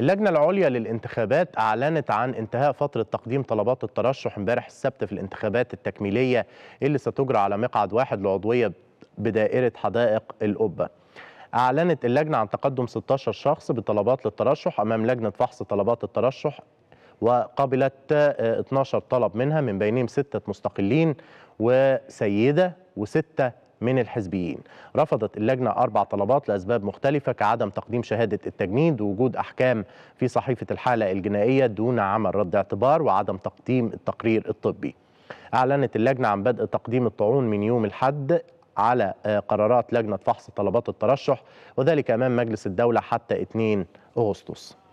اللجنة العليا للانتخابات أعلنت عن انتهاء فترة تقديم طلبات الترشح امبارح السبت في الانتخابات التكميلية اللي ستجرى على مقعد واحد لعضوية بدائرة حدائق القبة. أعلنت اللجنة عن تقدم 16 شخص بطلبات للترشح أمام لجنة فحص طلبات الترشح وقبلت 12 آه، طلب منها من بينهم ستة مستقلين وسيدة وستة من الحزبيين رفضت اللجنة أربع طلبات لأسباب مختلفة كعدم تقديم شهادة التجنيد ووجود أحكام في صحيفة الحالة الجنائية دون عمل رد اعتبار وعدم تقديم التقرير الطبي أعلنت اللجنة عن بدء تقديم الطعون من يوم الحد على آه، قرارات لجنة فحص طلبات الترشح وذلك أمام مجلس الدولة حتى 2 أغسطس